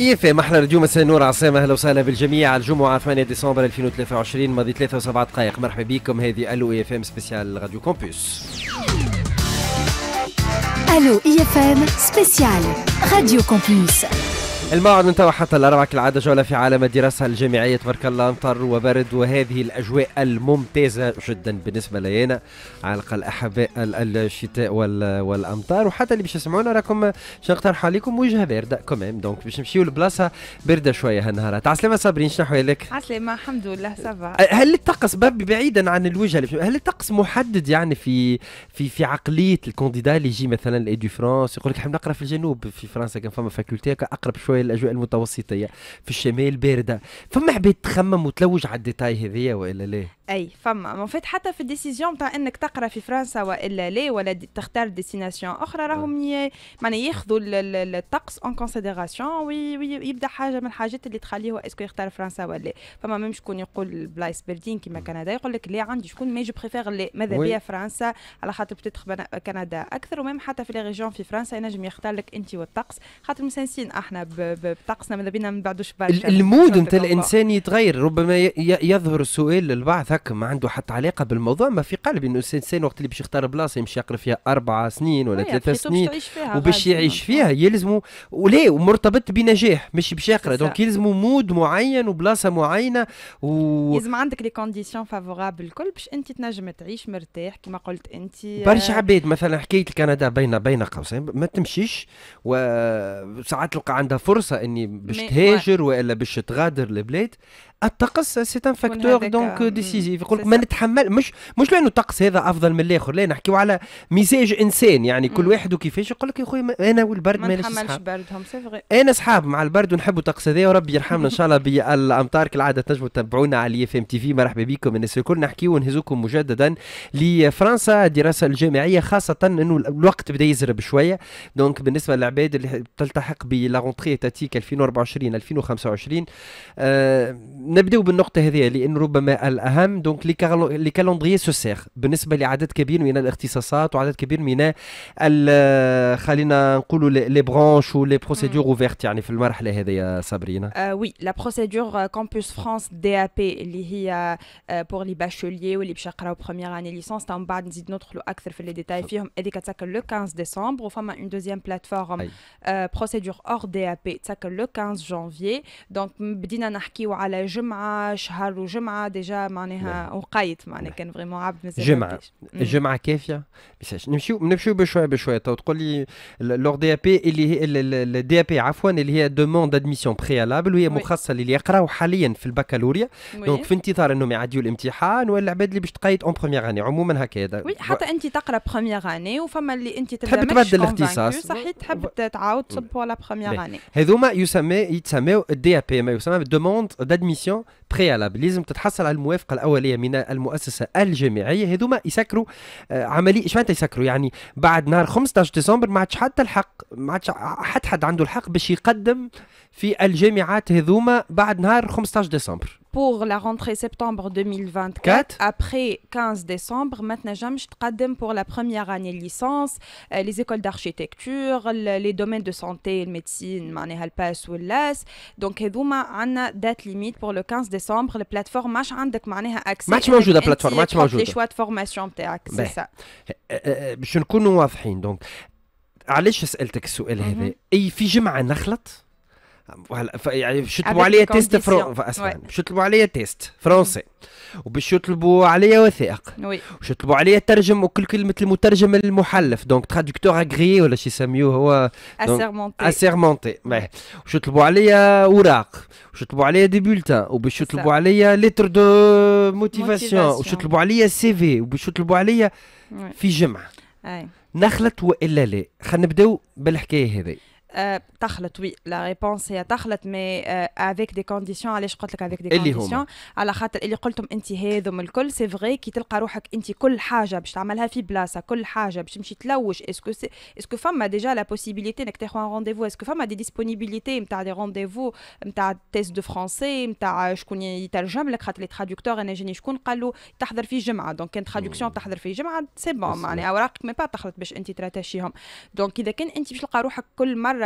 اف ام احلى نجوم مساء النور عسام اهلا وسهلا بالجميع الجمعه 8 ديسمبر 2023 ماضي 3 و7 دقائق مرحبا بكم هذه الو اف ام سبيسيال راديو كومبوس الو اف ام سبيسيال راديو كومبوس الموعد انتهى حتى الأربعاء كالعادة جولة في عالم الدراسة الجامعية تبارك الله مطر وبرد وهذه الأجواء الممتازة جدا بالنسبة لينا على الأقل أحباء الشتاء والأمطار وحتى اللي باش يسمعونا راكم نقترحوا عليكم وجهة باردة كمان دونك باش نمشيو لبلاصة باردة شوية هالنهار السلامة صابرين شنو حوالك؟ عسلامة الحمد لله سافا أه، هل الطقس بعيدا عن الوجهة هل الطقس محدد يعني في في في عقلية الكونديدا اللي يجي مثلا لإيدو فرانس يقول لك نقرا في الجنوب في فرنسا كان فما فاكولتي اقرب شوية شويه الاجواء المتوسطيه في الشمال بارده فما عباد تخمم وتلوج على الديتاي هذيا والا ليه اي فما ما فات حتى في الديسيزيون تاع انك تقرا في فرنسا والا لا ولا تختار ديستيناسيون اخرى راهم آه. معناها ياخذوا الطقس اون كونسيديراسيون ويبدا حاجه من الحاجات اللي تخليه اسكو يختار فرنسا ولا فما ميم شكون يقول بلايس بردين كيما كندا يقول لك لا عندي شكون مي جو بريفير لا ماذا بيا فرنسا على خاطر بتتخ كندا اكثر وميم حتى في لي ريجون في فرنسا ينجم يختار لك انت والطقس خاطر مسانسين احنا ب بطقسنا ماذا بينا ما بعدوش برشا المود نتاع الانسان يتغير ربما يظهر السؤال للبعض هكا ما عنده حتى علاقه بالموضوع ما في قلب انه الانسان وقت اللي باش يختار بلاصه يمشي يقرا فيها اربع سنين ولا إيه، ثلاث سنين وباش يعيش فيها يلزمه ولا ومرتبط بنجاح مش باش يقرا دونك يلزمه مود معين وبلاصه معينه و يلزم عندك لي كونديسيون فافورابل الكل باش انت تنجم تعيش مرتاح كما قلت انت برشا عباد مثلا حكايه الكندا بين بين قوسين ما تمشيش وساعات تلقى عندها فرصه فرصه اني باش تهاجر والا باش تغادر البلاد الطقس سي ان فاكتور دونك ديسيزيف يقول لك ما نتحمل مش مش لانه الطقس هذا افضل من الاخر لا نحكيو على مزاج انسان يعني كل واحد وكيفاش يقول لك يا خويا انا والبرد ما نتحملش بردهم سي انا صحاب مع البرد ونحبوا الطقس هذا وربي يرحمنا ان شاء الله بالامطار كالعاده تنجموا تتبعونا على اف ام تي في مرحبا بكم الناس الكل نحكيو ونهزوكم مجددا لفرنسا الدراسه الجامعيه خاصه انه الوقت بدا يزرب شويه دونك بالنسبه للعباد اللي تلتحق بلا رونتري تاتيك 2024 2025 أه نبداو بالنقطه هذه لان ربما الاهم دونك لي كالندريي سوسير بالنسبه لعدد كبير من الاختصاصات وعدد كبير من خلينا نقولوا لي برونش ولي بروسيدور اوفيرت يعني في المرحله هذه يا سابرينا وي لا بروسيدور كامبوس فرانس دي ا بي اللي هي بور لي باشوليي واللي باش يقراو بروميير اني ليسونس تاع من بعد نزيد ندخلوا اكثر في لي ديتاي فيهم هذيك تسكر لو 15 ديسمبر وفما اون دوزيام بلاتفورم بروسيدور اور دي ا بي تسكر لو 15 جانفي دونك بدينا نحكيو على جمعه شهر وجمعه ديجا معناها نعم. وقيت معناها نعم. كان فريمون عبد مازال جمعه جمعه كافيه نمشيو نمشيو بشويه بشويه تو تقول لي لور دي ا بي اللي هي الدي ا بي عفوا اللي هي دوموند ادميسيون بريالابل وهي مخصصه للي يقراو حاليا في البكالوريا دونك في انتظار انهم يعديوا الامتحان ولا العباد اللي باش تقيد اون بروميير اني عموما هكا وي حتى انت تقرا بروميير اني وفما اللي انت تبدا تحب تبدل الاختصاص صحيح تحب تعاود تصب ولا بروميير اني هذوما يسمى يتسماو الدي ا بي ما يسمى بالدوموند دادميسيون كونديسيون بريالابل لازم تتحصل على الموافقه الاوليه من المؤسسه الجامعيه هذوما يسكروا آه، عمليه ايش معناتها يسكروا يعني بعد نهار 15 ديسمبر ما عادش حتى الحق ما عادش حد حد عنده الحق باش يقدم في الجامعات هذوما بعد نهار 15 ديسمبر pour la rentrée septembre 2024 après 15 décembre maintenant je تقدم pour la première année licence euh, les écoles d'architecture les domaines de santé la médecine معناها donc las y a une date limite pour le 15 décembre la plateforme mach عندك accès à موجوده choix de موجوده les choix de formation تاعك سي سا باش واضحين دونك علاش سالتك السؤال mhm. هذا اي في جمعه نخلط يعني باش يطلبوا عليا تيست فرونسي باش يطلبوا عليا تيست فرونسي وباش يطلبوا عليا وثائق وي يطلبوا عليا ترجم وكل كلمه المترجم المحلف دونك تراديكتور اغري ولا شي يسميوه هو اسيرمونتي اسيرمونتي باش يطلبوا عليا اوراق باش يطلبوا عليا دي بولتان وباش يطلبوا عليا ليتر دو موتيفاسيون وباش يطلبوا عليا سي في وباش يطلبوا عليا في جمعه نخلط والا لا خلينا نبداو بالحكايه هذه Euh, تخلط وي لا ريبونس هي تخلط مي افيك دي كونديسيون علاش قلت لك افيك دي كونديسيون على خاطر اللي قلتهم انت هذم الكل سي فغي كي تلقى روحك انت كل حاجه باش تعملها في بلاصه كل حاجه باش تمشي تلوج اسكو اسكو فما ديجا لا بوسيبيليتي انك تاخذ ان رونديفو اسكو فما دي ديسبونيبيليتي نتاع دي رونديفو نتاع تيست دو فرونسي نتاع شكون يترجم لك خاطر لي ترادكتور انا جاني شكون قال له تحضر في جمعه دونك كان ترادكسيون تحضر في جمعه سي بون معناها اوراقك ما تخلط باش انت تراتاشيهم دونك اذا كان انت باش تلقى روحك كل مره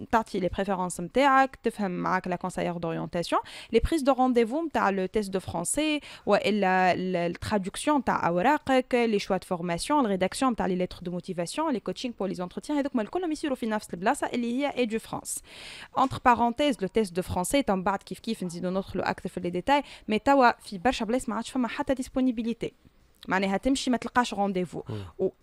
En partie les préférences de théâtre, de la conseillère d'orientation, les prises de rendez-vous, tu le test de français, la traduction, tu as les choix de formation, la rédaction, tu les lettres de motivation, les coachings pour les entretiens. Et donc moi le conseil me suit au final, c'est de là que ça France. Entre parenthèses, le test de français est en bas de kif kif. On dit dans notre acte les détails, mais tu as fi baschables, mais tu as ma date disponibilité. معناها تمشي ما تلقاش رونديفو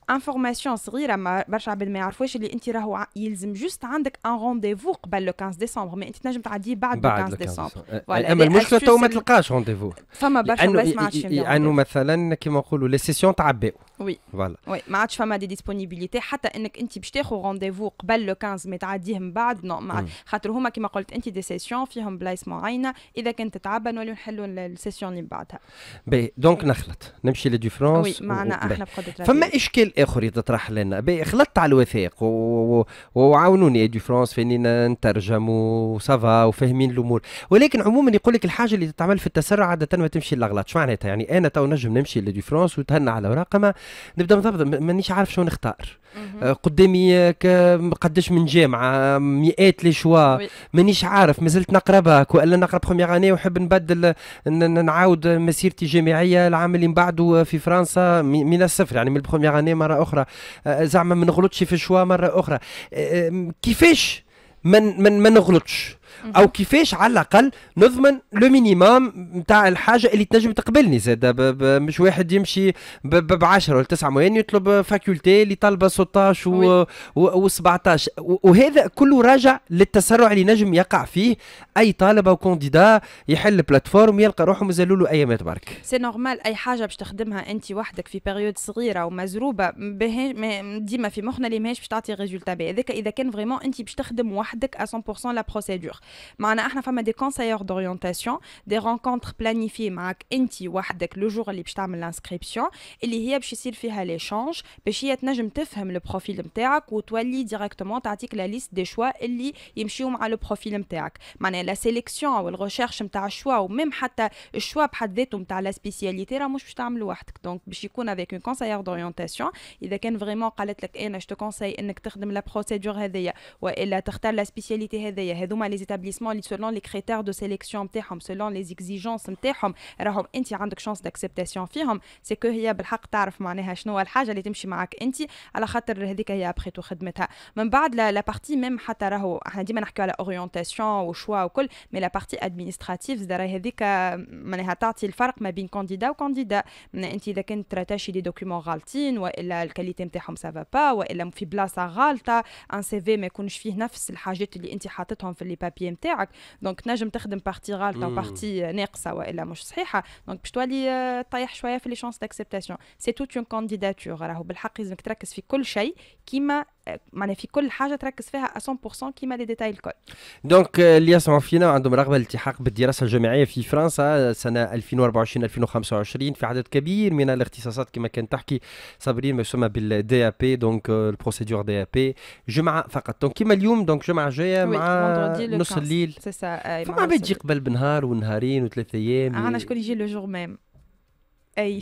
وانفورماسيون صغيره ما برشا عباد ما يعرفوش اللي انت راهو يلزم جوست عندك ان رونديفو قبل لو 15 ديسمبر ما انت تنجم تعديه بعد, بعد 15 ديسمبر اما المشكله تو ما تلقاش رونديفو فما برشا ما يسمعش لانه مثلا كيما نقولوا لي سيسيون تعباو وي فوالا وي ما عادش فما دي ديسبونيبيليتي حتى انك انت باش تاخذ رونديفو قبل لو 15 ما تعديه من بعد نو خاطر هما كيما قلت انت دي سيسيون فيهم بلايص معينه اذا كنت تعبا نوليو نحلوا السيسيون اللي بعدها بي دونك نخلط نمشي لدي فرونس وي معنا و... احنا بقدرة فما اشكال اخر يتطرح لنا خلطت على الوثائق و... وعاونوني ادي فرونس فانينا نترجموا وسافا وفاهمين الامور ولكن عموما يقول لك الحاجه اللي تتعمل في التسرع عاده ما تمشي الاغلاط شو معناتها يعني انا تو نجم نمشي لدي فرونس وتهنى على ورقه ما نبدا مانيش عارف شو نختار آه، قدامي آه، قداش من جامعه آه، مئات لي شوا مانيش عارف مازلت نقرا باك والا نقرا بخومييغ اني وحب نبدل نعاود مسيرتي الجامعيه العام اللي من بعده في فرنسا من الصفر يعني من البخومييغ اني مره اخرى زعما ما نغلطش في الشوا مره اخرى كيفاش من من ما نغلطش او كيفاش على الاقل نضمن لو مينيموم نتاع الحاجه اللي تنجم تقبلني زاد مش واحد يمشي ب 10 ولا 9 مليون يطلب فاكولتي اللي طالبه 16 و, و 17 وهذا كله راجع للتسرع اللي نجم يقع فيه اي طالب او كونديدا يحل بلاتفورم يلقى روحه مازالوا له ايامات برك سي نورمال اي حاجه باش تخدمها انت وحدك في بيريود صغيره ومزروبه ديما في مخنا اللي ماهيش باش تعطي ريزولتا بهذاك اذا كان فريمون انت باش تخدم وحدك 100% لا بروسيدور معنا احنا فما دي كونسيور دوريونتاسيون دي رونكونتر بلانيفي معك انت وحدك لو جور اللي باش تعمل لانسكريبسيون اللي هي باش يصير فيها ليشانج باش هي تنجم تفهم البروفيل نتاعك وتولي ديريكتومون تعطيك لا ليست دي شوا اللي يمشيو مع لو بروفيل نتاعك معناها لا سيليكسيون او الريشيرش نتاع الشوا وميم حتى الشوا بحد ذاته نتاع لا سبيسياليتي راه مش باش تعمل وحدك دونك باش يكون افيك اون كونسيور دوريونتاسيون اذا كان فريمون قالت لك انا جو كونساي انك تخدم لا بروسيدور هذيا والا تختار لا سبيسياليتي هذيا هذوما لي établissements selon les critères de sélection نتاعهم selon les exigences نتاعهم راهم انت عندك شانس d'acceptation فيهم سي كو هي بالحق تعرف معناها شنو هو الحاجه اللي تمشي معاك انت على خاطر هذيك هي ابخي تو خدمتها من بعد لا بارتي ميم حتى راهو احنا ديما نحكيو على اورينتاسيون وشوا وكل مي لا بارتي ادمنستراتيف زاد راهي هذيك معناها تعطي الفرق ما بين كانديدا وكانديدا انت اذا كنت راتاشي دي دوكيومون غالطين والا الكاليتي نتاعهم سافا با والا في بلاصه غالطه ان سي في ما يكونش فيه نفس الحاجات اللي انت حاطتهم في لي بي ام تاعك دونك نجم تخدم بارتي غالطه وبارتي ناقصه والا مش صحيحه دونك باش تولي آه، طايح شويه في لي شونس داكسبتاسيون سي توت اون كانديداتور راهو بالحق لازمك تركز في كل شيء كيما معناها في كل حاجه تركز فيها 100% كيما لي ديتاي الكل دونك اللي يسمعوا فينا عندهم رغبه الالتحاق بالدراسه الجامعيه في فرنسا سنه 2024 2025 في عدد كبير من الاختصاصات كما كان تحكي صابرين ما يسمى بالدي ا بي دونك البروسيدور دي ا بي جمعه فقط دونك كيما اليوم دونك جمعه جايه مع نص الليل فما عباد يجي قبل بنهار ونهارين وثلاث ايام عندنا شكون يجي لو جور ميم اي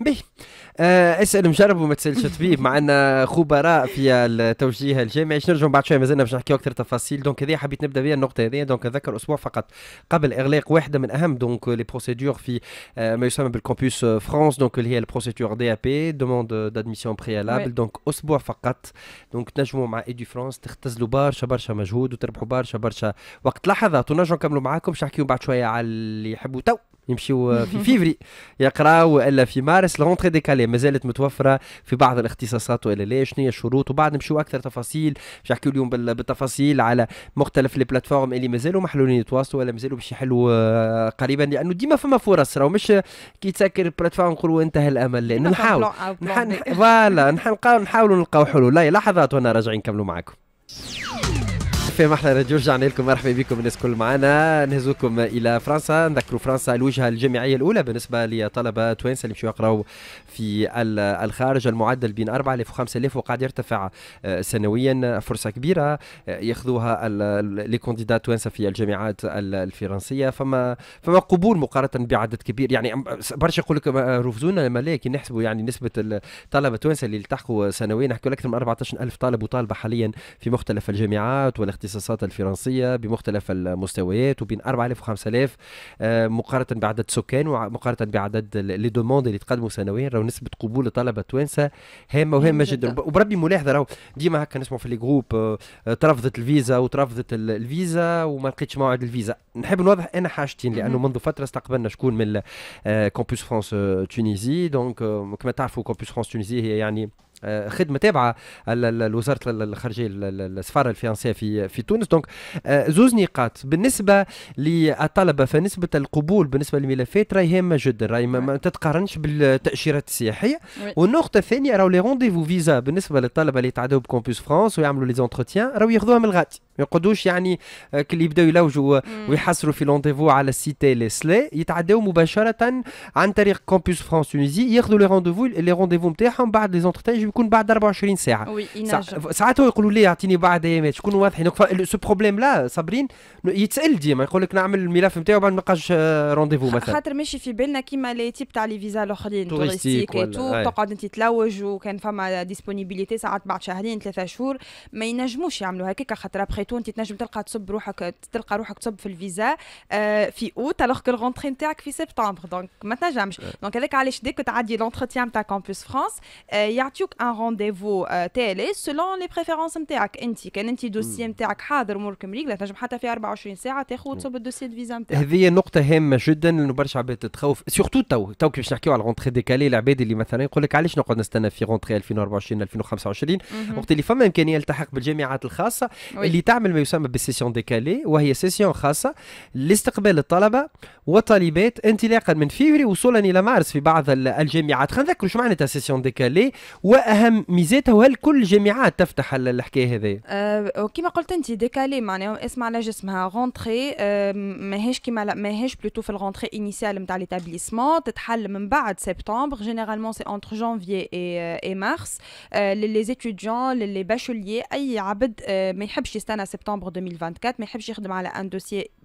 به آه اسال مجرب وما تسالش طبيب معنا خبراء في التوجيه الجامعي باش نرجعوا بعد شويه مازلنا باش نحكيو اكثر تفاصيل دونك هذه حبيت نبدا بها النقطه هذه دونك نذكر اسبوع فقط قبل اغلاق واحده من اهم دونك لي بروسيدور في آه، ما يسمى بالكامبوس فرانس دونك اللي هي البروسيدور دي بي دوموند دادميسيون بريالابل دونك اسبوع فقط دونك تنجموا مع ايدي فرانس تختزلوا برشا برشا مجهود وتربحوا برشا برشا وقت لحظات ونرجعوا نكملوا معاكم باش نحكيو بعد شويه على اللي يحبوا تو يمشيو في فيفري يقراو الا في مارس لونتري ديكالي مازالت متوفره في بعض الاختصاصات والا لا شنو هي الشروط وبعد نمشيو اكثر تفاصيل باش نحكيو اليوم بالتفاصيل على مختلف لي بلاتفورم اللي مازالوا محلولين يتواصلوا ولا مازالوا باش يحلوا آه، قريبا لانه ديما فما فرص راهو مش كي تسكر بلاتفورم نقولوا انتهى الامل لا نحاول فوالا نحاولوا نلقاو حلول لا لحظات وانا راجعين نكملوا معاكم في احلى راديو رجعنا لكم مرحبا بكم الناس الكل معنا نهزوكم الى فرنسا نذكروا فرنسا الوجهه الجامعيه الاولى بالنسبه لطلبه توانسه اللي مشوا يقراوا في الخارج المعدل بين 4000 و 5000 وقاعد يرتفع آه، سنويا آه، فرصه كبيره آه، ياخذوها لي كونديدات توانسه في الجامعات الفرنسيه فما فما قبول مقارنه بعدد كبير يعني برشا يقول لك رفضونا الماليه كي نحسبوا يعني نسبه الطلبه توانسه اللي التحقوا سنويا نحكي اكثر من 14000 طالب وطالبه حاليا في مختلف الجامعات والاختبارات الاختصاصات الفرنسية بمختلف المستويات وبين 4000 و 5000 مقارنة بعدد سكان ومقارنة بعدد لي دوموند اللي تقدموا سنويا راهو نسبة قبول الطلبة التوانسة هامة وهامة جدا, وبربي ملاحظة راهو ديما هكا نسمعوا في لي جروب آه، آه، ترفضت الفيزا وترفضت الفيزا وما لقيتش موعد الفيزا نحب نوضح انا حاجتين لانه منذ فترة استقبلنا شكون من كومبوس فرانس تونيزي دونك كما تعرفوا كومبوس فرانس تونيزي هي يعني آه، خدمه تابعه لوزاره الخارجيه السفاره الفرنسيه في في تونس دونك آه، زوز نقاط بالنسبه للطلبه فنسبه القبول بالنسبه للملفات راهي هامه جدا راهي ما تتقارنش بالتاشيرات السياحيه والنقطه الثانيه راهو لي رونديفو فيزا بالنسبه للطلبه اللي يتعداو بكومبوس فرانس ويعملوا لي زونتروتيان راهو ياخذوها من الغادي يقعدوش يعني آه، كل يبداو يلوجوا ويحصروا في رونديفو على السيتي ليسلي يتعداو مباشره عن طريق كومبوس فرانس تونيزي ياخذوا لي رونديفو لي رونديفو نتاعهم بعد لي زونترتاج يكون بعد 24 ساعه وي ساعات هو يقولوا لي اعطيني بعد ايامات شكون واضحين سو بروبليم لا صابرين يتسال ديما يقول لك نعمل الملف نتاعو بعد ما لقاش رونديفو آه، مثلا خاطر ماشي في بالنا كيما لي تيب تاع لي فيزا الاخرين توريستيك تقعد انت تلوج وكان فما ديسبونيبيليتي ساعات بعد شهرين ثلاثه شهور ما ينجموش يعملوا هكاك خاطر ابخي تو انت تنجم تلقى تصب روحك تلقى روحك تصب في الفيزا آه، في اوت الوغ كو لونتري نتاعك في سبتمبر دونك ما تنجمش دونك هذاك علاش ديك تعدي لونتروتيان نتاع كامبوس فرانس يعطيوك ان رونديفو تالي سولون لي بريفيرونس نتاعك انت كان انت دوسي نتاعك حاضر امورك لا تنجم حتى في 24 ساعه تاخذ وتصب الدوسي الفيزا نتاعك هذه نقطه هامه جدا لانه برشا عباد تتخوف سورتو تو تو كيفاش نحكيو على الغونتري ديكالي العباد اللي مثلا يقول لك علاش نقعد نستنى في غونتري 2024 2025 وقت اللي فما امكانيه التحق بالجامعات الخاصه اللي تعمل تعمل ما يسمى بالسيسيون ديكالي وهي سيسيون خاصة لاستقبال الطلبة والطالبات انطلاقا من فيفري وصولا إلى مارس في بعض الجامعات خلينا نذكر شو معناتها سيسيون ديكالي وأهم ميزاتها وهل كل الجامعات تفتح الحكاية هذه؟ أه وكما قلت أنت ديكالي معناها اسم على جسمها غونتخي أه ماهيش كيما ماهيش بلوتو في الغونتخي انيسيال نتاع ليتابليسمون تتحل من بعد سبتمبر جينيرالمون سي اونتر جانفيي اي مارس للي زيتيديون للي باشوليي اي عبد أه، ما يحبش يستنى à septembre 2024, mais je vais à un dossier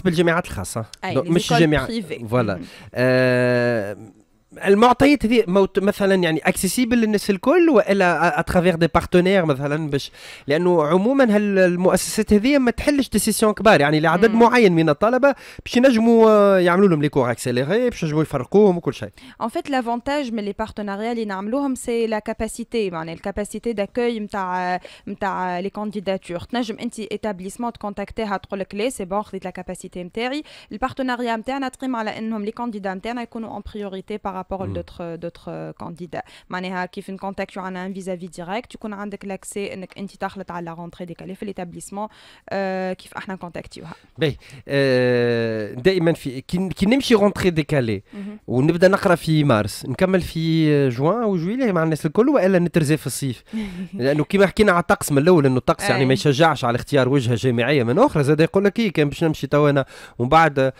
خاص بالجامعات الخاصه أي مش جامعه فوالا آه mm. euh, المعطيات هذه مثلا يعني اكسيسيبل للناس الكل والا اترافير دي بارتنير مثلا باش لانه عموما هالمؤسسات هذه ما تحلش ديسيسيون كبار يعني لعدد معين من الطلبه باش ينجموا آه، يعملوا لهم لي كور اكسيليري باش ينجموا يفرقوهم وكل شيء ان فيت لافونتاج من لي بارتناريا اللي نعملوهم سي لا كاباسيتي معناها الكاباسيتي داكوي نتاع نتاع لي كانديداتور تنجم انت ايتابليسمون تكونتاكتيها تقول لك لي سي بون خذيت لا كاباسيتي نتاعي البارتناريا نتاعنا تقيم على انهم لي كانديدا نتاعنا يكونوا اون بريوريتي باغ rapport à d'autres d'autres candidats معناها كيف نكونتاكتيو عنا ان فيزافي ديريكت يكون عندك لاكسي انك انت تخلط على لا رونتري ديكالي في ليتابليسمون كيف احنا نكونتاكتيوها باهي دائما في كي نمشي رونتري ديكالي ونبدا نقرا في مارس نكمل في جوان او جويلي مع الناس الكل والا نترزي في الصيف لانه كيما حكينا على الطقس من الاول انه الطقس يعني ما يشجعش على اختيار وجهه جامعيه من اخرى زاد يقول لك كان باش نمشي توانا ومن بعد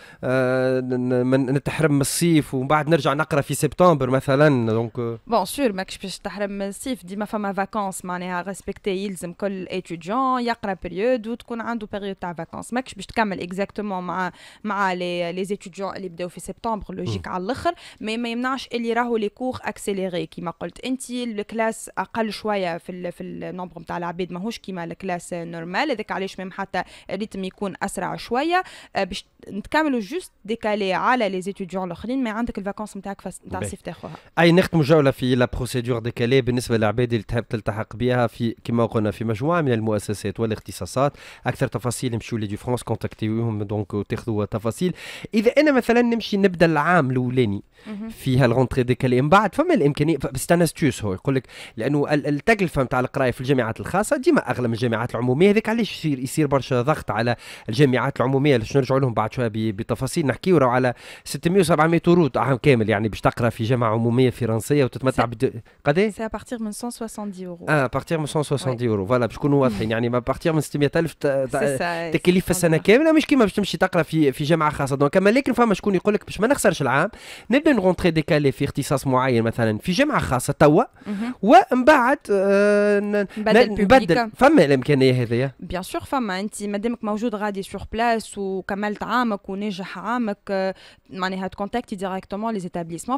نتحرم من الصيف ومن بعد نرجع نقرا في في سبتمبر مثلا دونك بون سور ماكش باش تحرم من الصيف ديما فما فاكونس معناها ريسبكتي يلزم كل اتيديون يقرا بريود وتكون عنده بريود تاع فاكونس ماكش باش تكمل اكزاكتومون مع مع لي لي اتيديون اللي بداو في سبتمبر لوجيك على الاخر مي ما يمنعش اللي راهو لي كور اكسيليري كيما قلت انت الكلاس اقل شويه في الـ في النومبر نتاع العباد ماهوش كيما الكلاس نورمال هذاك علاش ميم حتى الريتم يكون اسرع شويه آه، باش نتكملوا جوست ديكالي على لي اتيديون الاخرين ما عندك الفاكونس نتاعك فاس تعصيف تاخوها اي نختم جوله في لا بروسيدور ديكالي بالنسبه للعباد اللي تحب تلتحق بها في كما قلنا في مجموعه من المؤسسات والاختصاصات اكثر تفاصيل مشوا لي دي فرانس كونتاكتيوهم دونك تاخذوا تفاصيل اذا انا مثلا نمشي نبدا العام الاولاني في هالغونتري ديكالي من بعد فما الامكانيه بس استوس هو يقول لك لانه التكلفه نتاع القرايه في الجامعات الخاصه ديما اغلى من الجامعات العموميه هذاك علاش يصير يصير برشا ضغط على الجامعات العموميه باش نرجعوا لهم بعد شويه بتفاصيل نحكيو على 600 700 ورود عام كامل يعني باش تقرا في جامعه عموميه فرنسيه وتتمتع بد قد ايه؟ سي ابارتيغ من 170 يورو اه ابارتيغ من 170 يورو فوالا باش نكونوا واضحين يعني ما ابارتيغ من 600000 تكلفه السنه كامله مش كيما باش تمشي تقرا في في جامعه خاصه دونك اما لكن فما شكون يقول لك باش ما نخسرش العام نبدا نغونتري ديكالي في اختصاص معين مثلا في جامعه خاصه توا mhm. ومن بعد آه، نبدل فما الامكانيه هذه بيان سور فما انت مادامك موجود غادي سور بلاس وكملت عامك ونجح عامك آه، معناها تكونتاكتي ديريكتومون ليزيتابليسمون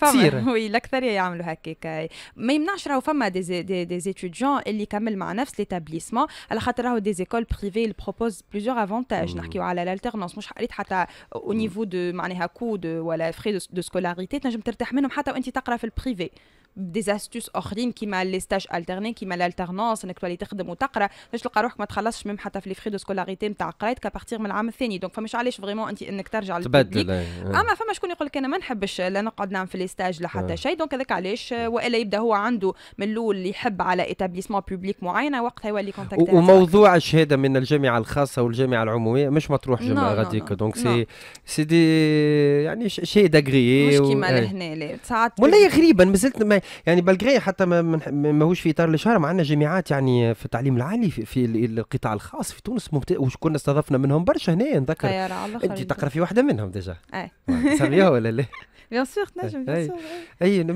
فما وي الاكثر يعملوا هكاك ما يمنعش راهو فما دي زي دي, دي زيتيديون اللي كمل مع نفس ليتابليسمون على خاطر راهو دي زيكول بريفي اللي بروبوز بليزيور افونتاج نحكيو على الالتيرنونس مش قريت حتى او نيفو دو معناها كود ولا فري دو سكولاريتي تنجم ترتاح منهم حتى وانت تقرا في البريفي دي زاستوس اخرين كيما لي ستاج الترني كيما الالترنانس انك تولي تخدم وتقرا باش تلقى روحك ما تخلصش ميم حتى في لي فري دو سكولاريتي نتاع قرايتك ابارتيغ من العام الثاني دونك فمش علاش فريمون انت انك ترجع للببليك اما فما شكون يقول لك انا ما نحبش لا نقعد نعمل في لي ستاج لا حتى أه. شيء دونك هذاك علاش والا يبدا هو عنده من الاول يحب على اتابليسمون بوبليك معينه وقتها يولي كونتاكت وموضوع الشهاده من الجامعه الخاصه والجامعه العموميه مش مطروح جمعه غاديك دونك سي سي دي يعني شهاده غريي مش كيما لهنا لا ساعات ولا غريبا مازلت ما يعني بلغاريا حتى ما ماهوش في اطار الاشاره ما عندنا جامعات يعني في التعليم العالي في, في القطاع الخاص في تونس ممتاز وكنا استضفنا منهم برشا هنا نذكر انت تقرا في واحده منهم ديجا اي ولا لا بيان سور تنجم بيان سور اي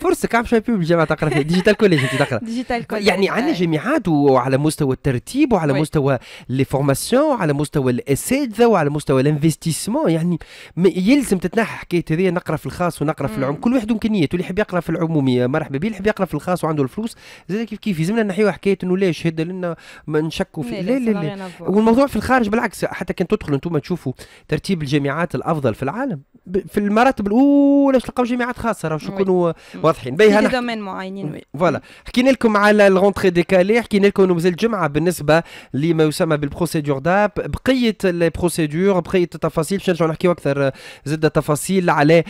فرصة عام شويه في الجامعه تقرا فيها ديجيتال كوليج انت تقرا ديجيتال كوليج يعني عندنا جامعات وعلى مستوى الترتيب وعلى مستوى لي فورماسيون وعلى مستوى الاساتذه وعلى مستوى الانفستيسمون يعني يلزم تتنحى حكايه هذه نقرا في الخاص ونقرا في العموم كل واحد امكانياته اللي يحب يقرا في العموميه مرحبا به اللي يحب يقرا في الخاص وعنده الفلوس زاد كيف كيف يلزمنا نحيو حكايه انه لا شهاده لنا ما نشكوا في لا لا لا والموضوع في الخارج بالعكس حتى كان تدخل انتم تشوفوا ترتيب الجامعات الافضل في العالم في المراتب اوه باش تلقاو جامعات خاصه راه باش نكونوا واضحين في دومين معينين فوالا حكينا لكم على الغونتري ديكالي حكينا لكم مازال الجمعه بالنسبه لما يسمى بالبروسيدور داب بقيه لي بروسيدور بقيه التفاصيل باش نرجعوا نحكيو اكثر زد تفاصيل على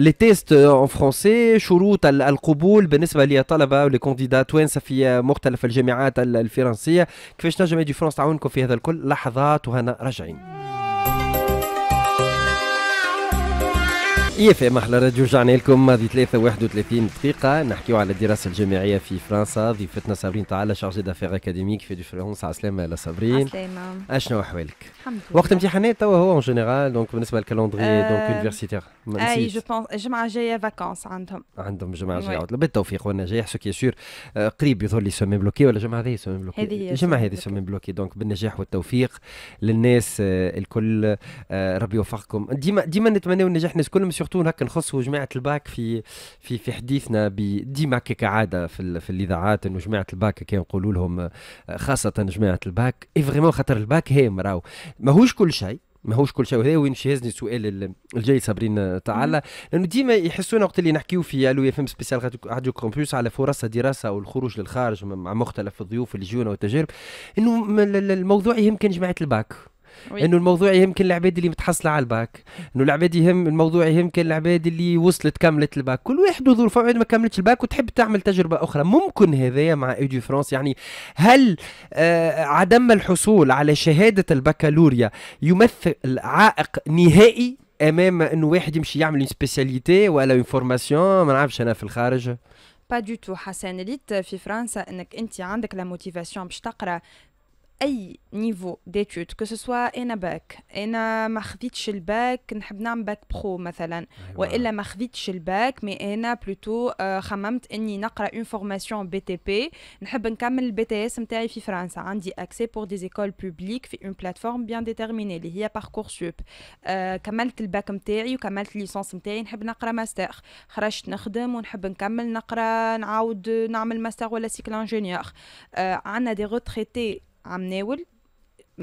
لي تيست اون فرونسي شروط القبول بالنسبه للطلبه كونديدا توانسه في مختلف الجامعات الفرنسيه كيفاش نجم يجي فرنسا تعاونكم في هذا الكل لحظات وهنا راجعين اي اف ام احلى راديو رجعنا لكم هذه 3 31 دقيقة نحكيو على الدراسة الجامعية في فرنسا ضيفتنا صابرين تعالى شارجي دافير اكاديميك في دو فرونس على السلامة على صابرين على اشنو احوالك؟ الحمد لله وقت امتحانات توا هو اون جينيرال دونك بالنسبة للكالندري أه دونك يونيفرسيتير اي جو بونس الجمعة الجاية فاكونس عندهم عندهم الجمعة الجاية بالتوفيق والنجاح سو كي سور قريب يظهر لي سومي بلوكي ولا الجمعة هذه سومي بلوكي هذه الجمعة هذه سومي بلوكي دونك بالنجاح والتوفيق للناس آه، الكل آه، ربي يوفقكم ديما ديما نتمناو النجاح الناس كلهم سورتو هكا نخصوا جماعه الباك في في في حديثنا ديما كعاده في, في الاذاعات انه جماعه الباك كي نقولوا لهم خاصه جماعه الباك اي فريمون خاطر الباك هام راهو ماهوش كل شيء ماهوش كل شيء وهذا وين يهزني السؤال الجاي صابرين تعالى لانه ديما يحسونا وقت اللي نحكيو في الو اف ام سبيسيال راديو كومبيوس على فرص دراسه والخروج للخارج مع مختلف الضيوف اللي جيونا والتجارب انه الموضوع يهم كان جماعه الباك انه الموضوع يهم العباد اللي متحصله على الباك انه العباد يهم الموضوع يهم العباد اللي وصلت كملت الباك كل واحد وظروفه ما كملتش الباك وتحب تعمل تجربه اخرى ممكن هذايا مع ايدي فرانس يعني هل آه عدم الحصول على شهاده البكالوريا يمثل عائق نهائي امام انه واحد يمشي يعمل سبيسياليتي ولا اون فورماسيون ما نعرفش انا في الخارج با دو تو حسن ليت في فرنسا انك انت عندك لا موتيفاسيون باش تقرا اي نيفو ديتود كو سوا انا باك انا ما خديتش الباك نحب نعمل باك برو مثلا أيوة. والا ما خديتش الباك مي انا بلوتو آه، خممت اني نقرا اون فورماسيون بي تي بي نحب نكمل البي تي اس نتاعي في فرنسا عندي اكسي بور دي زيكول بوبليك في اون بلاتفورم بيان ديتيرميني اللي هي باركور آه، سوب كملت الباك نتاعي وكملت ليسونس نتاعي نحب نقرا ماستر خرجت نخدم ونحب نكمل نقرا نعاود نعمل ماستر ولا سيكل انجينيور آه، عندنا دي روتريتي عم ناول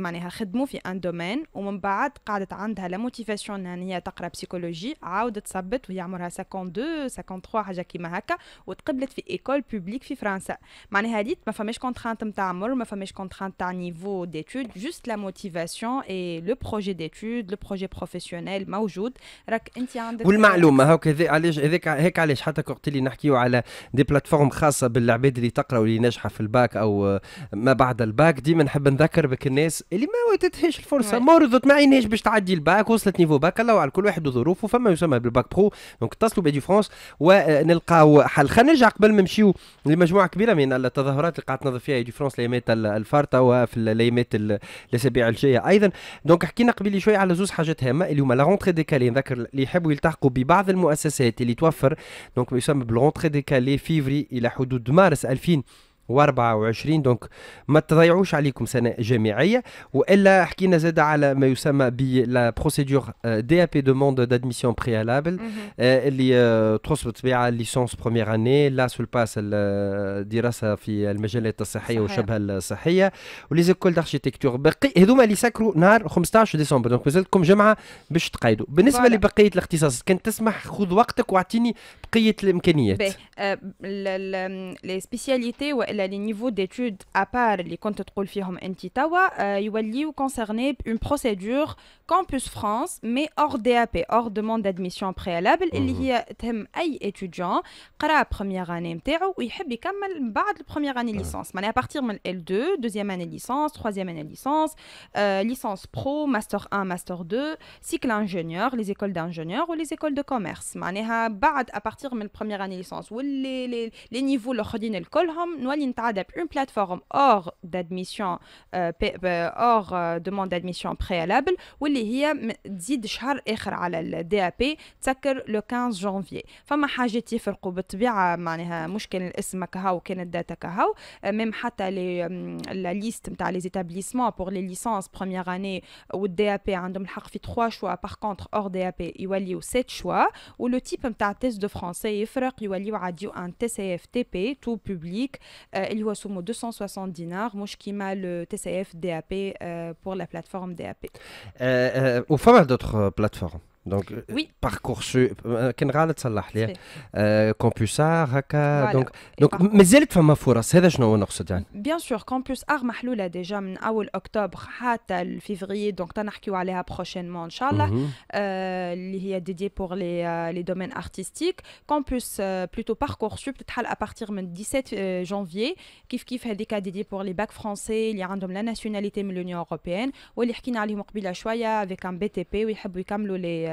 معناها خدموا في ان دومين ومن بعد قعدت عندها لا موتيفاسيون ان هي تقرا بسيكولوجي عاودت صبت وهي عمرها 52 53 حاجه كيما هكا وتقبلت في ايكول بوبليك في فرنسا معناها ليت ما فماش كونترانت نتاع عمر ما فماش كونترانت تاع نيفو ديتود جوست لا موتيفاسيون اي لو بروجي ديتود لو بروجي بروفيسيونيل موجود راك انت عندك والمعلومه هاك علاش هذاك هيك علاش حتى وقت اللي نحكيو على دي بلاتفورم خاصه بالعباد اللي تقرا واللي ناجحه في الباك او ما بعد الباك ديما نحب نذكر بك الناس اللي ما واتتهاش الفرصه ما رضت ما عينيش باش تعدي الباك وصلت نيفو باك الله على كل واحد وظروفه فما يسمى بالباك برو دونك اتصلوا بادي فرونس ونلقاو حل خلينا نرجع قبل ما نمشيو لمجموعه كبيره من التظاهرات اللي قاعد تنظم فيها ايدي فرونس الايامات الفارطه وفي الايامات الاسابيع الجايه ايضا دونك حكينا قبل شويه على زوز حاجات هامه اللي هما لا رونتري ديكالي نذكر اللي يحبوا يلتحقوا ببعض المؤسسات اللي توفر دونك ما يسمى بالرونتري ديكالي فيفري الى حدود مارس 2000 و24 دونك ما تضيعوش عليكم سنه جامعيه والا حكينا زاد على ما يسمى بلا بروسيدور دي ا بي دوموند دادميسيون بريالابل اللي آه، تخص بالطبيعه ليسونس بروميير اني لا سول باس الدراسه في المجالات الصحيه وشبه الصحيه زيكول داركتيكتور باقي هذوما اللي سكروا نهار 15 ديسمبر دونك مازالتكم جمعه باش تقايدوا بالنسبه لبقيه الاختصاص كان تسمح خذ وقتك واعطيني بقيه الامكانيات. لي سبيسياليتي آه، les niveaux d'études à part les comptes de rôle en Titawa, euh, il y a concerné une procédure Campus France, mais hors DAP, hors demande d'admission préalable. Il y a un étudiant qui a première année ou la première année de licence. À partir de L2, deuxième année de licence, troisième année de licence, euh, licence pro, master 1, master 2, cycle ingénieur, les écoles d'ingénieurs ou les écoles de commerce. À partir de première année de licence, les niveaux de allons نتعدى اون بلاتفورم اور دادميسيون اور دوموند دادميسيون بريالابل واللي هي تزيد شهر اخر على الدي ا بي تسكر لو 15 جانفي فما حاجات يفرقوا بالطبيعه معناها مش كان الاسم كهو كان الداتا آه، كهو ميم حتى لي لا ليست نتاع لي زيتابليسمون بور لي ليسونس بروميير اني والدي ا بي عندهم الحق في 3 شوا باغ كونتر اور دي ا بي يوليو 7 شوا ولو تيب نتاع تيست دو فرونسي يفرق يوليو عاديو ان تي سي اف تي بي تو بوبليك Euh, Il y euh, a 260 dinars, moi je le TCF DAP pour la plateforme DAP. Ou pas d'autres euh, plateformes. Donc, oui. Parcoursup, Kenral Tsalahli, Campus Art, Haka. Donc, donc mais elle fait ma foura, c'est déjà nous, nous, nous, Bien sûr, Campus محلوله Mahloula, déjà, en octobre, حتى février, donc, t'en as qu'il y prochainement, Inch'Allah, il mm est dédié pour les, les domaines artistiques. Campus, plutôt Parcoursup, peut à partir du 17 janvier, كيف كيف il a des cas dédiés pour les bacs français, il y a la nationalité, de l'Union européenne, ou il y a un BTP, ou il un BTP, ou il y a un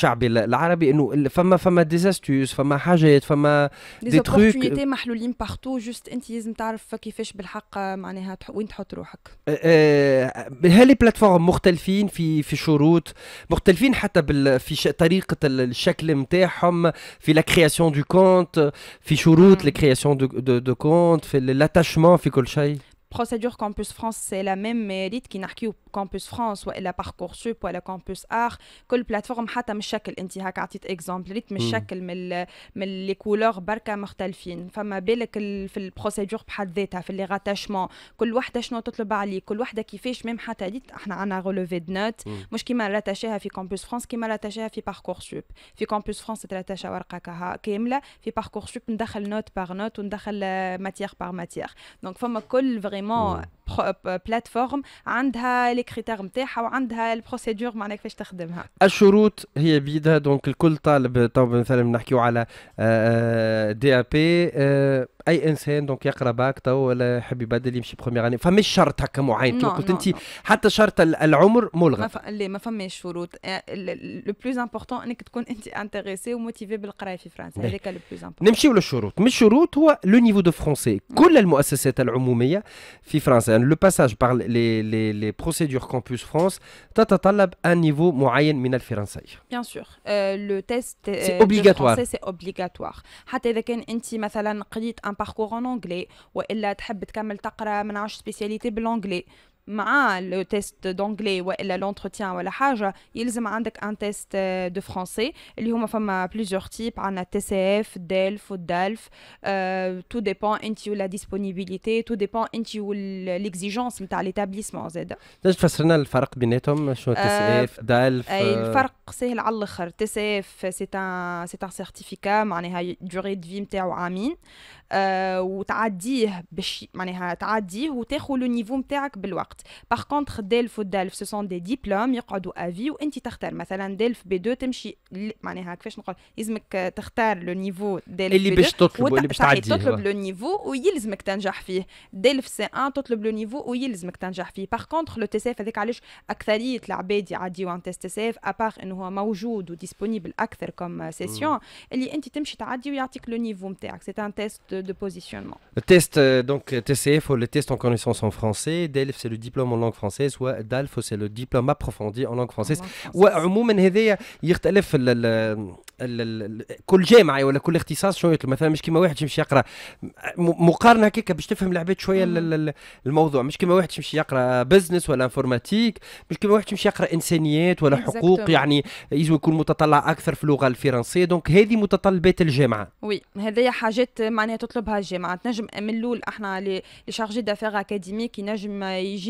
الشعبي العربي انه فما فما ديزاستوس فما حاجات فما دي تروك محلولين بارتو جوست انت لازم تعرف كيفاش بالحق معناها وين تحط روحك آه، آه، هالي بلاتفورم مختلفين في في شروط مختلفين حتى بال في طريقه الشكل نتاعهم في لا كرياسيون دو كونت في شروط لا كرياسيون دو كونت في لاتاشمون في كل شيء بروسيدور كامبوس فرانس سي لا ميم ريت كي نحكيو كامبوس فرانس والا باركور سوب ولا كامبوس ار كل بلاتفورم حتى مش شكل انت هاك عطيت اكزامبل ريت مش شكل من من لي كولور بركه مختلفين فما بالك في البروسيدور بحد ذاتها في لي غاتاشمون كل وحده شنو تطلب عليه كل وحده كيفاش ميم حتى ريت احنا عندنا ريلوفي دو نوت مش كيما راتاشيها في كامبوس فرانس كيما راتاشيها في باركور سوب في كامبوس فرانس تراتاشا ورقه كامله في باركور سوب ندخل نوت بار نوت وندخل ماتيير بار ماتيير دونك فما كل 么。بلاتفورم euh, عندها لي كريتير نتاعها وعندها البروسيدور معناها كيفاش تخدمها الشروط هي بيدها دونك الكل طالب تو مثلا نحكيو على دي ا بي اي انسان دونك يقرا باك تو ولا يحب يبدل يمشي بروميير اني فماش شرط هكا معين كما قلت انت حتى شرط العمر ملغى لا ما فماش شروط لو بلوز امبورتون انك تكون انت انتريسي وموتيفي بالقرايه في فرنسا هذاك لو بلوز امبورتون نمشيو للشروط من الشروط هو لو نيفو دو فرونسي كل المؤسسات العموميه في فرنسا le passage par les, procédures Campus France un niveau معين من français. Bien sûr, euh, le test euh, est obligatoire. C'est obligatoire. حتى en anglais مع لو تيست دونجلي والا لونتروتيان ولا حاجه يلزم عندك ان تيست دو فرونسي اللي هما فما بليزيور تيب عندنا تي سي اف ديلف والدالف تو ديبون انت ولا ديسپونيبيليتي تو ديبون انت والاكزيجونس نتاع ليتابليسمون زاد تنجم تفسر لنا الفرق بيناتهم شنو تي سي اف دالف اي آه. الفرق سهل على الاخر تي سي اف سي ان سي ان سيرتيفيكا معناها دوري دو في نتاعو عامين آه، وتعديه باش معناها تعديه وتاخذ لو نيفو نتاعك بالوقت Par contre, DELF ou DELF, ce sont des diplômes, ils sont à ou tu DELF B2, tu le niveau DELF B2, ou tu le niveau il faut que DELF C1, le niveau il Par contre, le TCF, c'est un test TCF, euh, niveau. C'est un test de positionnement. Le test euh, TCF le test en connaissance en français, DELF, c'est le diplôme دبلوم اون لونغ فرونسيز ودالف سي لو دبلوم ابروفوندي اون لونغ فرونسيز وعموما هذايا يختلف كل جامعه ولا كل اختصاص يطلب مثلا مش كيما واحد يمشي يقرا مقارنه هكاك باش تفهم العباد شويه الموضوع مش كيما واحد يمشي يقرا بزنس ولا انفورماتيك مش كيما واحد يمشي يقرا انسانيات ولا حقوق يعني يجب يكون متطلع اكثر في اللغه الفرنسيه دونك هذه متطلبات الجامعه وي هذه حاجات معناها تطلبها الجامعه تنجم من الاول احنا لي شارجي دافير اكاديميك ينجم يجي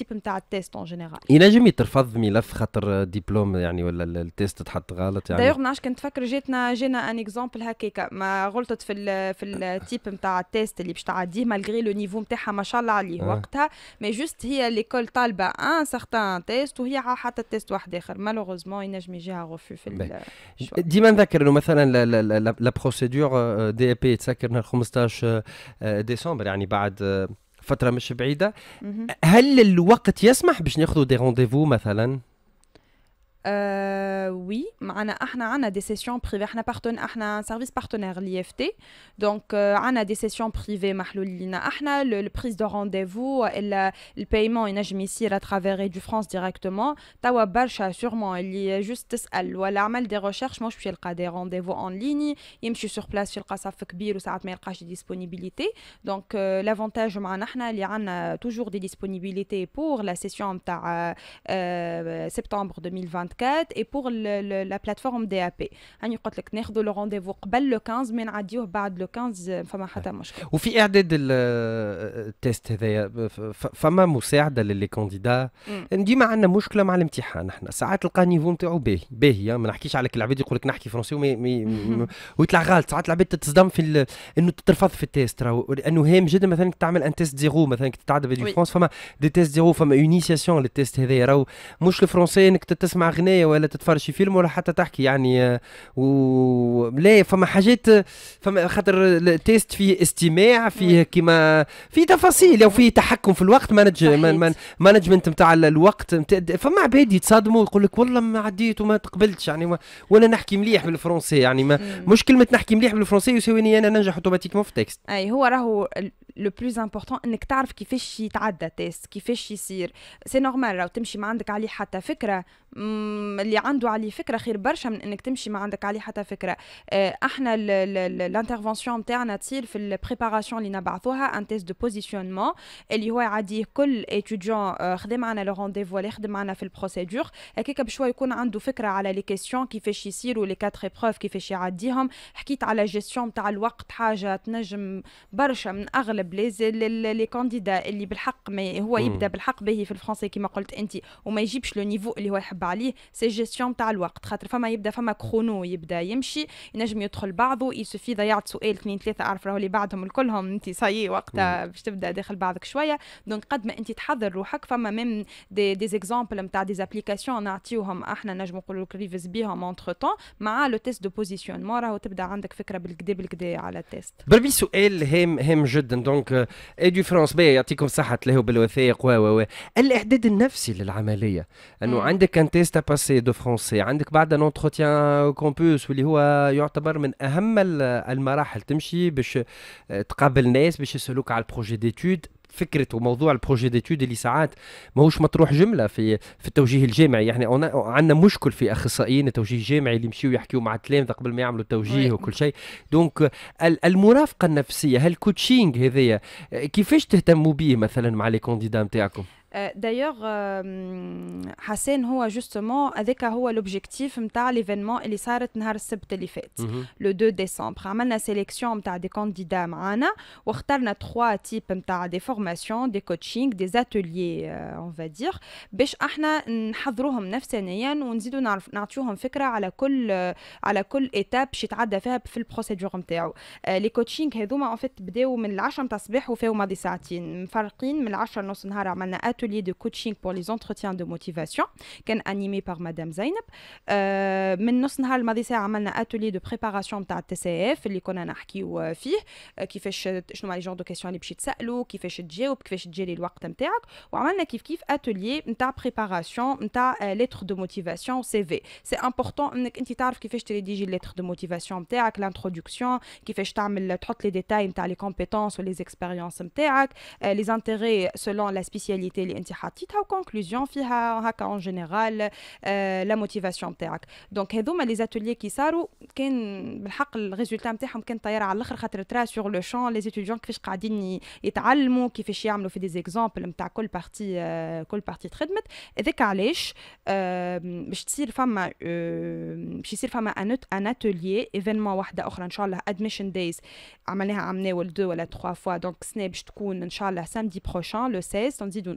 التيب نتاع التيست اون جينيرال ينجم يترفض ملف خاطر ديبلوم يعني ولا التيست تحط غلط يعني دايوغ ما عادش كنت فاكر جاتنا جينا ان اكزومبل هكاكا ما غلطت في الـ في التيب نتاع التيست اللي باش تعديه مالغري لو نيفو نتاعها ما شاء الله عليه آه. وقتها مي جوست هي ليكول طالبه ان سارتان تيست وهي حتى تيست واحد اخر مالوغوزمون ينجم يجيها غوفو في ديما نذكر انه مثلا لا بروسيدور دي اي بي تسكرنا 15 ديسمبر يعني بعد فتره مش بعيده هل الوقت يسمح باش ناخذوا دي رونديفو مثلا Euh, oui, on a, des sessions privées. On a, un service partenaire, l'IFT. Donc, on euh, a des sessions privées, on a le, prise de rendez-vous et euh, le paiement. Il est ici à travers du France directement. Tawa balcha sûrement, il y a juste des recherches. Moi, je suis le des rendez-vous en ligne. Je suis sur place, sur le cas ou ça a disponibilités. Donc, l'avantage, il a, a toujours des disponibilités pour la session en septembre 2020. 4 اي بوغ لا بلاتفورم دي بي هاني قلت لك ناخذوا لو رونديفو قبل لو 15 مي نعديوه بعد لو 15 فما حتى مشكل وفي اعداد التيست هذايا فما مساعده للي كونديدا ديما عندنا مشكله مع الامتحان احنا ساعات تلقى النيفو نتاعو باهي باهي ما نحكيش على العباد يقول لك نحكي فرنسي ويطلع غلط ساعات العباد تتصدم في انه ترفض في التيست لانه هام جدا مثلا تعمل ان تيست زيرو مثلا كي تتعدى بدي فرونس فما دي تيست زيرو فما اون انيسياسيون للتيست هذايا راهو مش الفرنسي انك تسمع اغنيه ولا تتفرج في فيلم ولا حتى تحكي يعني آه، و لا فما حاجات فما خاطر التيست فيه استماع فيه كيما في تفاصيل او فيه تحكم في الوقت مانج مانجمنت نتاع الوقت فما عباد يتصدموا يقول لك والله ما عديت وما تقبلتش يعني ولا نحكي مليح بالفرنسي يعني ما مش كلمه نحكي مليح بالفرنسي يساويني انا ننجح اوتوماتيكمون في تكست اي هو راهو لو بلوز امبورطون انك تعرف كيفاش يتعدى تيست كيفاش يصير سي نورمال لو تمشي ما عندك عليه حتى فكره اللي عنده عليه فكره خير برشا من انك تمشي ما عندك عليه حتى فكره آه، احنا الانترفونسيون نتاعنا تصير في البريباراسيون اللي نبعثوها ان تيست دو بوزيسيونمون اللي هو يعديه كل اتيديون آه، خدم معنا لو رونديفو اللي خدم معنا في البروسيدور هكاك بشويه يكون عنده فكره على لي كيسيون كيفاش يصيروا لي كاتر ايبروف كيفاش يعديهم حكيت على جيستيون نتاع الوقت حاجه تنجم برشا من اغلب بليز لي كانديدا اللي بالحق ما هو يبدا بالحق به في الفرنسي كما قلت انت وما يجيبش لو نيفو اللي هو يحب عليه سي جيستيون تاع الوقت خاطر فما يبدا فما كرونو يبدا يمشي ينجم يدخل بعضه يسفي ضيعت سؤال اثنين ثلاثه اعرف راهو اللي بعدهم الكلهم انت صايي وقتها باش تبدا داخل بعضك شويه دونك قد ما انت تحضر روحك فما ميم دي دي زيكزامبل نتاع دي زابليكاسيون نعطيوهم احنا نجم نقولوا لك ريفز بيهم اونتر تون مع لو تيست دو بوزيسيونمون مورا تبدا عندك فكره بالكدا بالكدا على التيست بربي سؤال هام هام جدا دونك دونك ايدي فرونس باهي يعطيكم صحه تلاهو بالوثائق و و و الاعداد النفسي للعمليه انه عندك ان تيست باسي دو فرونسي عندك بعد ان اونتروتيان كومبوس واللي هو يعتبر من اهم المراحل تمشي باش آه، تقابل ناس باش يسالوك على البروجي ديتود فكره وموضوع البروجي ديتود اللي ساعات ماهوش مطروح جمله في في التوجيه الجامعي يعني عندنا مشكل في اخصائيين التوجيه الجامعي اللي يمشيو يحكيو مع التلامذه قبل ما يعملوا التوجيه أيوة. وكل شيء دونك المرافقه النفسيه هالكوتشينغ هذايا كيفاش تهتموا به مثلا مع لي كونديدا نتاعكم دايوغ حسين هو جوستومون هذاك هو لوبجيكتيف نتاع ليفينمون اللي صارت نهار السبت اللي فات لو 2 ديسمبر عملنا سيليكسيون نتاع دي كانديدا معانا واخترنا تخوا تيب نتاع دي فورماسيون دي كوتشينغ دي زاتوليي اون فا دير باش احنا نحضروهم نفسانيا ونزيدو نعرف نعطيوهم فكره على كل على كل ايتاب باش يتعدى فيها في البروسيدور نتاعو لي كوتشينغ هذوما اون فيت بداو من العشرة نتاع الصباح وفاو ماضي ساعتين مفرقين من العشرة نص نهار عملنا اتو de coaching pour les entretiens de motivation, animé par Madame Zainab. Euh, nous avons un atelier de préparation de TCF, euh, euh, qui fait les de questions les qui fait qui fait atelier de préparation de lettre de motivation CV. C'est important que tu saches qui fait les lettre de motivation l'introduction, qui fait les détails, les compétences les expériences les intérêts selon la spécialité اللي انت حطيتها وكونكلوزيون فيها هكا اون جينيرال لا موتيفاسيون تاعك دونك هذوما لي زاتولي كي صاروا كان بالحق الريزولتا نتاعهم كان طاير على الاخر خاطر ترا سور لو شون لي ستوديون كيفاش قاعدين يتعلموا كيفاش يعملوا في دي زيكزامبل نتاع كل بارتي آه، كل بارتي تخدمت هذاك علاش آه، باش تصير فما آه، باش يصير فما ان اتوليي ايفينمون واحده اخرى ان شاء الله ادميشن دايز عملناها عمناول دو ولا تخوا فوا دونك سنا باش تكون ان شاء الله سامدي بروشان لو 16 نزيدو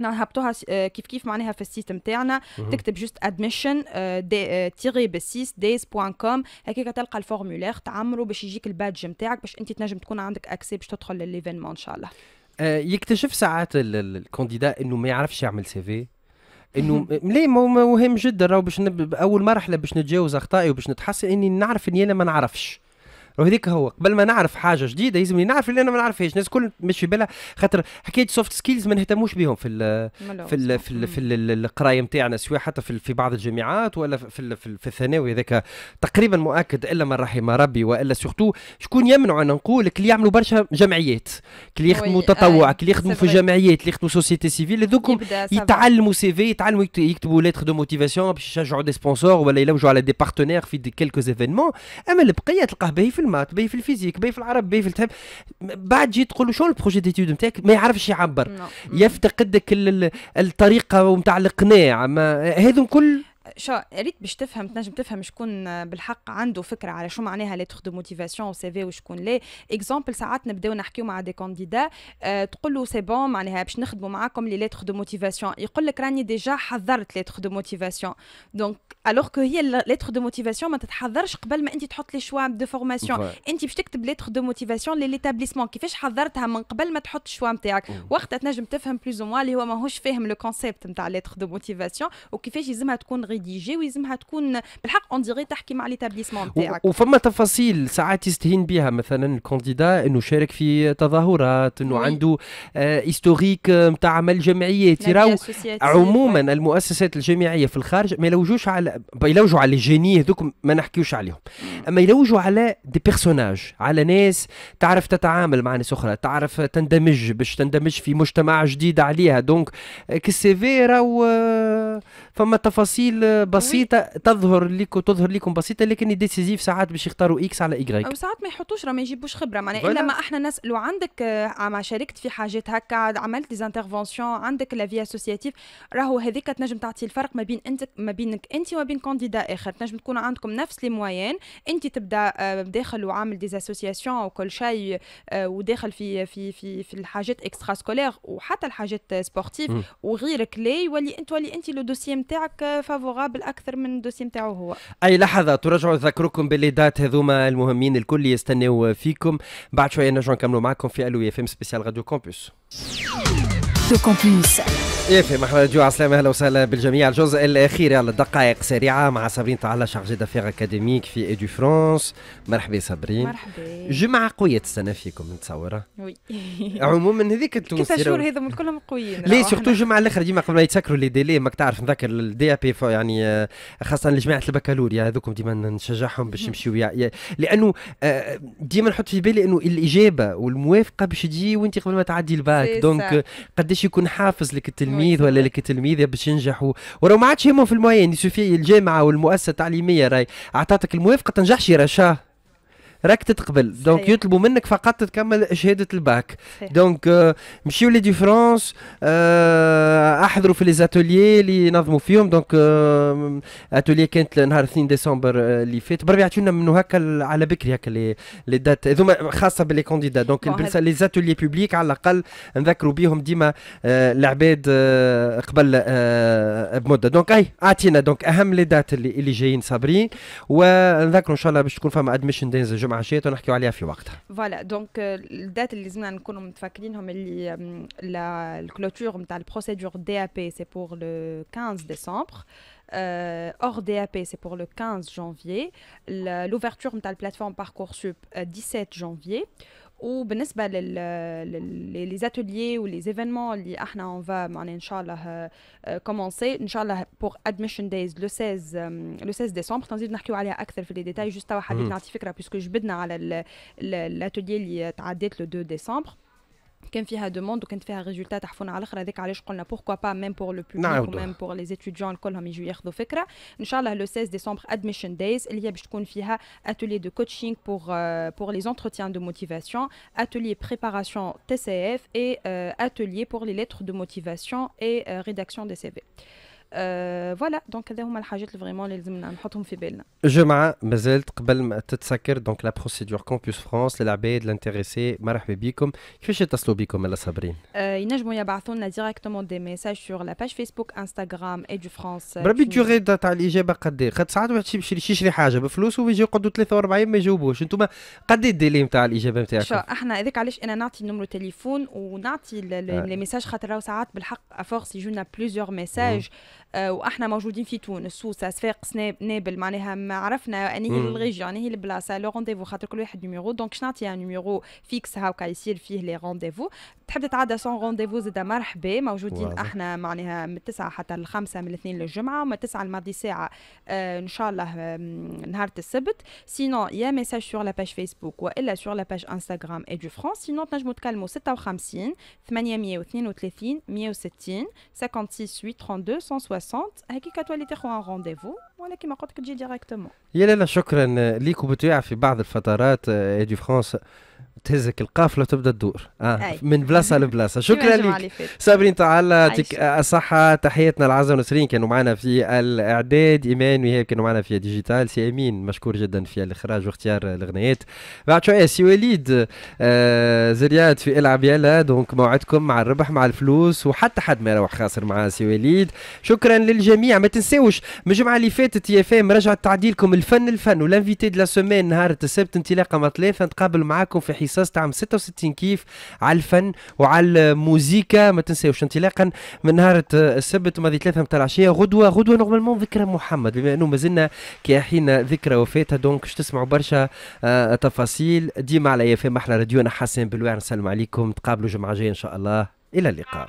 نهبطوها آه، كيف كيف معناها في السيت نتاعنا تكتب جوست ادميشن تيغي بسيس دايز بوان كوم هكاك تلقى الفورمولير تعمره باش يجيك البادج نتاعك باش انت تنجم تكون عندك اكسي باش تدخل للايفينمون ان شاء الله آه، يكتشف ساعات الكونديدا انه ما يعرفش يعمل سي في انه ليه مهم جدا راهو باش اول مرحله باش نتجاوز اخطائي وباش نتحسن اني نعرف اني انا ما نعرفش وهذيك هو قبل ما نعرف حاجه جديده لازم نعرف اللي انا ما نعرفهاش الناس الكل مش في بالها خاطر حكايه سوفت سكيلز ما نهتموش بهم في الـ في الـ في, الـ في القرايه نتاعنا سواء حتى في, في بعض الجامعات ولا في, في, في الثانوي هذاك تقريبا مؤكد الا من رحم ربي والا سورتو شكون يمنع انا نقول اللي يعملوا برشا جمعيات اللي يخدموا تطوع اللي يخدموا في جمعيات اللي يخدموا سوسيتي سيفيل هذوكم يتعلموا سي في يتعلموا يكتبوا ليتر دو موتيفاسيون باش يشجعوا دي سبونسور ولا يلوجوا على دي بارتنير في دي كيلكو ايفينمون اما البقيه تلقاه باهي في المات باهي في الفيزيك باهي في العرب باهي في التحب بعد جيت تقول له شنو البروجي ديتود نتاعك ما يعرفش يعبر يفتقدك الطريقه نتاع القناع ما هذو كل شو ريت باش تفهم تنجم تفهم شكون بالحق عنده فكره على شو معناها ليتر دو موتيفاسيون وسي في وشكون لا اكزومبل ساعات نبداو نحكيو مع دي كانديدا أه تقول له سي بون معناها باش نخدموا معاكم لي ليتر دو موتيفاسيون يقول لك راني ديجا حضرت ليتر دو موتيفاسيون دونك الوغ كو هي ليتر دو موتيفاسيون ما تتحضرش قبل ما انت تحط لي شوا دو فورماسيون انت باش تكتب ليتر دو موتيفاسيون لليتابليسمون كيفاش حضرتها من قبل ما تحط الشوا نتاعك وقتها تنجم تفهم بلوز او اللي هو ماهوش فاهم لو كونسيبت نتاع ليتر دو موتيفاسيون وكيفاش يلزمها تكون غيدي ديجي ويلزمها تكون بالحق اون ديغي تحكي مع ليتابليسمون نتاعك وفما تفاصيل ساعات يستهين بها مثلا الكونديدا انه شارك في تظاهرات انه عنده هيستوريك آه، نتاع آه، عمل جمعيات يراو عموما المؤسسات الجامعيه في الخارج ما يلوجوش على يلوجوا على الجيني هذوك ما نحكيوش عليهم اما يلوجوا على دي بيرسوناج على ناس تعرف تتعامل مع ناس اخرى تعرف تندمج باش تندمج في مجتمع جديد عليها دونك كالسيفي euh, راهو آه، فما تفاصيل بسيطه تظهر لكم تظهر لكم بسيطه لكن ديسيزيف ساعات باش يختاروا اكس على إيكغاي او ساعات ما يحطوش راه ما يجيبوش خبره معناها الا ما احنا نسالوا عندك آه، ما شاركت في حاجات هكا عملت دي انترفونسيون عندك لا في اسوسياتيف راهو هذيك تنجم تعطي الفرق ما بين انت ما بينك انت وما بين كانديدا اخر تنجم تكون عندكم نفس لي موايان انت تبدا آه، داخل وعامل دي اسوسياسيون وكل شيء آه، وداخل في في في في الحاجات اكسترا سكولير وحتى الحاجات سبورتيف وغيرك لا يولي انت ولي انت لو دوسي نتاعك فافورابل قابل اكثر من الدوسي نتاعو هو اي لحظه ترجعوا نذكركم باللي دات هذوما المهمين الكل يستناو فيكم بعد شويه نرجعوا نكملوا معكم في الو اف ام سبيسيال راديو كومبوس كومبليس يافي مرحبا جو عسلامة اهلا وسهلا بالجميع الجزء الاخير يلا دقائق سريعه مع صابرين تعالى شارجي دافير اكاديميك في إيدي فرانس مرحبا صابرين مرحبا جمعه قويه السنه فيكم نتصور وي عموما هذيك التونسيه كيف شهور هذوما كلهم قويين لي سيرتو الجمعة الأخرى ديما قبل ما يتسكروا لي ديلي ماك تعرف نذكر الدي بي يعني آه، خاصه لجماعه البكالوريا هذوكم ديما نشجعهم باش يمشيو لانه آه، ديما نحط في بالي انه الاجابه والموافقه باش تجي وانت قبل ما تعدي الباك دونك قد باش يكون حافز لك التلميذ ولا لك التلميذ باش ينجحوا وراه ما عادش يهمهم في المعين يسوفي الجامعه والمؤسسه التعليميه راي اعطتك الموافقه تنجحش رشاه راك تتقبل دونك يطلبوا منك فقط تكمل شهاده الباك دونك euh, مشيو لي ديفرونس آه، احضروا في لي زاتوليي اللي نظموا فيهم دونك آه، اتوليي كانت نهار 2 ديسمبر اللي آه، فات بربي تشونا منه هكا على بكري هكا لي لي دات هذوما خاصه باللي كونديدا دونك لي زاتوليي بوبليك على الاقل نذكروا بهم ديما العباد قبل بمده دونك اي اعطينا دونك اهم لي دات اللي, اللي جايين صابرين ونذكروا ان شاء الله باش تكون فما ادميشن دينز Voilà, donc euh, euh، la عليها في nous فوالا دونك الدات اللي لازمنا نكونوا de اللي الكلوتور نتاع البروسيدور دي 15 décembre, hors DAP, c'est pour le 15 euh, janvier. L'ouverture de la plateforme Parcoursup, 17 janvier. وبالنسبه لل ولي زيفينمون اللي احنا اون فا معناها ان شاء الله كومونسي آه، ان شاء الله بور ادميشن دايز لو 16 لو 16 ديسمبر تنزيد نحكيو عليها اكثر في لي ديتاي جوست توا حبيت نعطي فكره بيسكو جبدنا على الاتوليي اللي تعديت لو 2 ديسمبر Quand on fait des demandes ou des résultats, pourquoi pas, même pour le public, même pour les étudiants, Le 16 décembre, Admission Days, il y a un atelier de coaching euh, pour les entretiens de motivation, un atelier de préparation TCF et un euh, atelier pour les lettres de motivation et euh, rédaction des CV. فوالا euh, دونك هذا هما الحاجات اللي فريمون اللي لازمنا نحطهم في بالنا جمعه مازالت قبل ما تتسكر دونك لا بروسيدور كومبيوس فرانس للعباد الانتريسي مرحبا بكم كيفاش يتصلوا بكم الا صابرين euh, ينجموا يبعثوا لنا ديريكتومون دي ميساج سور لا باج فيسبوك انستغرام اي دو فرانس بربي الدوغي تاع الاجابه قد ايه خاطر ساعات واحد يمشي يشري حاجه بفلوس ويجي يقعدوا 43 ما يجاوبوش انتم قد ايه الديلي نتاع الاجابه نتاعكم شو احنا هذاك علاش انا نعطي نمرو تليفون ونعطي لي ميساج آه. خاطر ساعات بالحق افورس يجونا بليزيور ميساج آه، واحنا موجودين في تونس سوسه صفاقس نابل معناها ما عرفنا اني هي الريجيون اني هي البلاصه لو رونديفو خاطر كل واحد نيميرو دونك شنو نعطيها نيميرو فيكس هاكا يصير فيه لي رونديفو تحب تتعدى سون رونديفو زاد مرحبا موجودين واضح. احنا معناها من التسعه حتى الخمسة من الاثنين للجمعه ومن التسعه الماضي ساعه آه ان شاء الله نهار السبت سينو يا ميساج سور لا باج فيسبوك والا سور لا باج انستغرام اي دو فرانس سينو تنجمو تكلمو 56 832 160 56 8 32 160 Avec qui, quand tu as un rendez-vous ولكن ما قلت لك تجي ديريكتومون يا لالا شكرا ليك وبتوع في بعض الفترات دي آه، فرانس تهزك القافله وتبدا تدور آه. من بلاصه لبلاصه شكرا لك صابرين تعالى يعطيك الصحه تحياتنا العزاء ونسرين كانوا معنا في الاعداد ايمان وهي كانوا معنا في ديجيتال سي امين مشكور جدا في الاخراج واختيار الاغنيات بعد شويه سي وليد آه زريات في العب يلا دونك موعدكم مع الربح مع الفلوس وحتى حد ما يروح خاسر مع سي وليد شكرا للجميع ما تنساوش من الجمعه اللي فاتت فاتت يا فام رجع تعديلكم الفن الفن والانفيتي دو لا سومين نهار السبت انطلاقا من ثلاثه نتقابل معاكم في حصص تاع 66 كيف على الفن وعلى الموزيكا ما تنساوش انطلاقا من نهار السبت ماضي ثلاثه نتاع العشيه غدوه غدوه نورمالمون ذكرى محمد بما انه مازلنا حين ذكرى وفاتها دونك باش تسمعوا برشا آه تفاصيل ديما على يا فام احلى راديونا حسن بلوعر نسلم عليكم تقابلوا جمعه جايه ان شاء الله الى اللقاء